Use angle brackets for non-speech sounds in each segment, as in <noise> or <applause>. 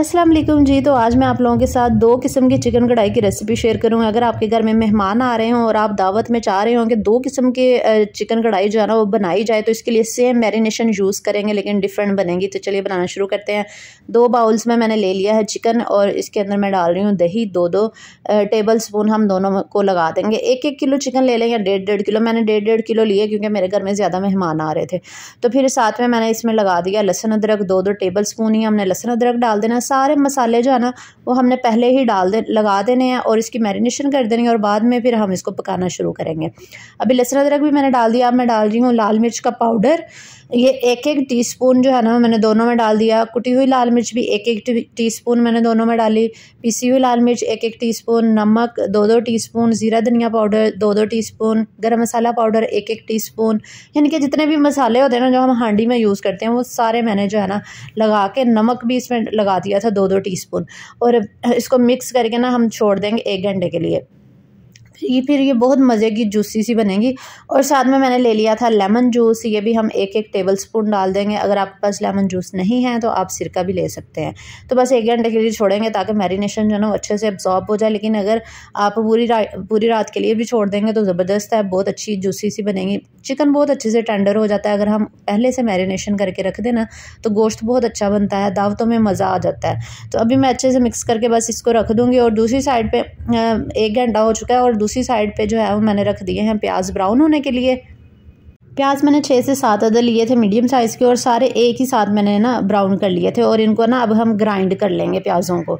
अस्सलाम वालेकुम जी तो आज मैं आप लोगों के साथ दो किस्म की चिकन कढ़ाई की रेसिपी शेयर करूँगा अगर आपके घर में मेहमान आ रहे हों और आप दावत में चाह रहे हों कि दो किस्म के चिकन कढ़ाई जो है ना वो बनाई जाए तो इसके लिए सेम मैरिनेशन यूज़ करेंगे लेकिन डिफरेंट बनेंगी तो चलिए बनाना शुरू करते हैं दो बाउल्स में मैंने ले लिया है चिकन और इसके अंदर मैं डाल रही हूँ दही दो दो टेबल स्पून हम दोनों को लगा देंगे एक एक किलो चिकन ले लें या डेढ़ डेढ़ किलो मैंने डेढ़ डेढ़ किलो लिए क्योंकि मेरे घर में ज़्यादा मेहमान आ रहे थे तो फिर साथ में मैंने इसमें लगा दिया लहसुन अदरक दो दो टेबल स्पून ही हमने लहसुन अदरक डाल देना सारे मसाले जो है ना वो हमने पहले ही डाल दे लगा देने हैं और इसकी मैरिनेशन कर देनी है और बाद में फिर हम इसको पकाना शुरू करेंगे अभी लहसुन अदरक भी मैंने डाल दिया अब मैं डाल रही हूँ लाल मिर्च का पाउडर ये एक एक टीस्पून जो है ना मैंने दोनों में डाल दिया कुटी हुई लाल मिर्च भी एक एक टीस्पून मैंने दोनों में डाली पीसी हुई लाल मिर्च एक एक टीस्पून नमक दो दो टीस्पून ज़ीरा धनिया पाउडर दो दो टीस्पून गरम मसाला पाउडर एक एक टीस्पून यानी कि जितने भी मसाले होते हैं ना जो हम हांडी में यूज़ करते हैं वो सारे मैंने जो है ना लगा के नमक भी इसमें लगा दिया था दो दो टी और इसको मिक्स करके ना हम छोड़ देंगे एक घंटे के लिए ये फिर ये बहुत मज़े की जूसी सी बनेगी और साथ में मैंने ले लिया था लेमन जूस ये भी हम एक एक टेबल स्पून डाल देंगे अगर आपके पास लेमन जूस नहीं है तो आप सिरका भी ले सकते हैं तो बस एक घंटे के लिए छोड़ेंगे ताकि मैरिनेशन जो है ना अच्छे से एब्जॉर्ब हो जाए लेकिन अगर आप पूरी रा, पूरी रात के लिए भी छोड़ देंगे तो ज़बरदस्त है बहुत अच्छी जूसी सी बनेगी चिकन बहुत अच्छे से टेंडर हो जाता है अगर हम पहले से मैरिनेशन करके रख देना तो गोश्त बहुत अच्छा बनता है दावतों में मज़ा आ जाता है तो अभी मैं अच्छे से मिक्स करके बस इसको रख दूँगी और दूसरी साइड पर एक घंटा हो चुका है और दूसरी साइड पर जो है वो मैंने रख दिए हैं प्याज ब्राउन होने के लिए प्याज मैंने छः से सात अदर लिए थे मीडियम साइज़ के और सारे एक ही साथ मैंने ना ब्राउन कर लिए थे और इनको ना अब हम ग्राइंड कर लेंगे प्याज़ों को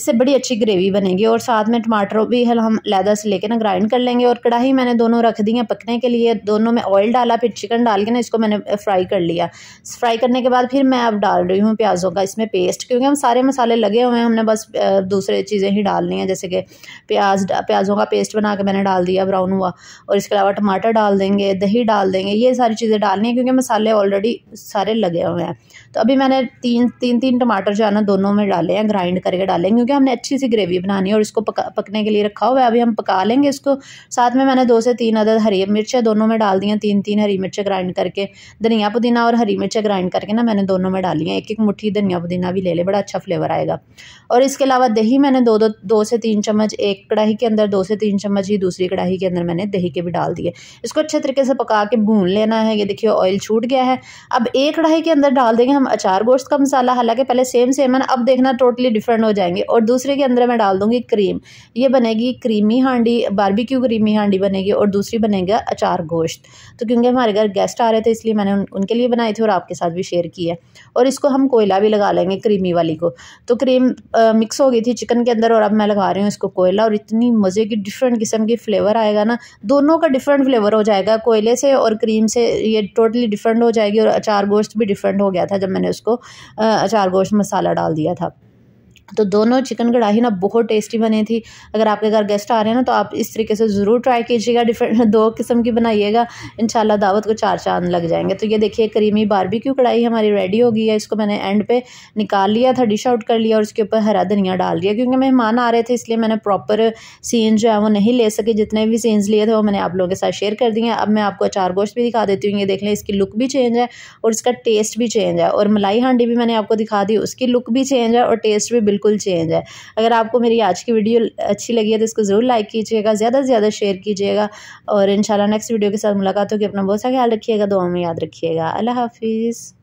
इससे बड़ी अच्छी ग्रेवी बनेगी और साथ में टमाटरों भी हम लैदा से लेके ना ग्राइंड कर लेंगे और कढ़ाई मैंने दोनों रख दी हैं पकने के लिए दोनों में ऑयल डाला फिर चिकन डाल के ना इसको मैंने फ्राई कर लिया फ्राई करने के बाद फिर मैं अब डाल रही हूँ प्याज़ों का इसमें पेस्ट क्योंकि हम सारे मसाले लगे हुए हैं हमने बस दूसरे चीज़ें ही डालनी हैं जैसे कि प्याज प्याज़ों का पेस्ट बना के मैंने डाल दिया ब्राउन हुआ और इसके अलावा टमाटर डाल देंगे दही डाल देंगे ये सारी चीज़ें डालनी है क्योंकि मसाले ऑलरेडी सारे लगे हुए हैं तो अभी मैंने तीन तीन तीन टमाटर जो है ना दोनों में डाले हैं ग्राइंड करके डाले क्योंकि हमने अच्छी सी ग्रेवी बनानी है और इसको पका पकने के लिए रखा हुआ है अभी हम पका लेंगे इसको साथ में मैंने दो से तीन अदद हरी मिर्चें दोनों में डाल दी हैं तीन तीन हरी मिर्चें ग्राइंड करके धनिया पुदीना और हरी मिर्चें ग्राइंड करके ना मैंने दोनों में डाली हैं एक एक मुठ्ठी धनिया पुदीना भी ले लें बड़ा अच्छा फ्लेवर आएगा और इसके अलावा दही मैंने दो दो दो से तीन चम्मच एक कढ़ाई के अंदर दो से तीन चम्मच ही दूसरी कढ़ाई के अंदर मैंने दही के भी डाल दिए इसको अच्छे तरीके से पका के भून भून लेना है ये देखिए ऑयल छूट गया है अब एक कढ़ाई के अंदर डाल देंगे हम अचार गोश्त का मसाला हालांकि पहले सेम सेम है ना अब देखना टोटली डिफरेंट हो जाएंगे और दूसरे के अंदर मैं डाल दूंगी क्रीम ये बनेगी क्रीमी हांडी बारबिक्यू क्रीमी हांडी बनेगी और दूसरी बनेगा अचार गोश्त तो क्योंकि हमारे घर गेस्ट आ रहे थे इसलिए मैंने उनके लिए बनाए थे और आपके साथ भी शेयर की है और इसको हम कोयला भी लगा लेंगे क्रीमी वाली को तो क्रीम मिक्स हो गई थी चिकन के अंदर और अब मैं लगा रही हूँ इसको कोयला और इतनी मज़े की डिफरेंट किस्म की फ्लेवर आएगा ना दोनों का डिफरेंट फ्लेवर हो जाएगा कोयले से और क्रीम क्रीम से ये टोटली डिफरेंट हो जाएगी और अचार गोश्त भी डिफरेंट हो गया था जब मैंने उसको अचार गोश्त मसाला डाल दिया था तो दोनों चिकन कढ़ाई ना बहुत टेस्टी बनी थी अगर आपके घर गेस्ट आ रहे हैं ना तो आप इस तरीके से ज़रूर ट्राई कीजिएगा डिफरेंट <laughs> दो किस्म की बनाइएगा इन दावत को चार चांद लग जाएंगे तो ये देखिए करीमी बारबेक्यू कढ़ाई हमारी रेडी हो गई है इसको मैंने एंड पे निकाल लिया था डिश आउट कर लिया और इसके ऊपर हरा धनिया डाल दिया क्योंकि मेहमान आ रहे थे इसलिए मैंने प्रॉपर सीन जो है वो नहीं ले सके जितने भी सीन्स लिए थे वो मैंने आप लोगों के साथ शेयर कर दिए अब मैं आपको अचार गोश्त भी दिखा देती हूँ ये देख लें इसकी लुक भी चेंज है और इसका टेस्ट भी चेंज है और मलाई हांडी भी मैंने आपको दिखा दी उसकी लुक भी चेंज है और टेस्ट भी बिल्कुल चेंज है अगर आपको मेरी आज की वीडियो अच्छी लगी है तो इसको ज़रूर लाइक कीजिएगा ज़्यादा से ज़्यादा शेयर कीजिएगा और इन नेक्स्ट वीडियो के साथ मुलाकात होगी अपना बहुत सा ख्याल रखिएगा दुआ में याद रखिएगा अल्लाह हाफिज़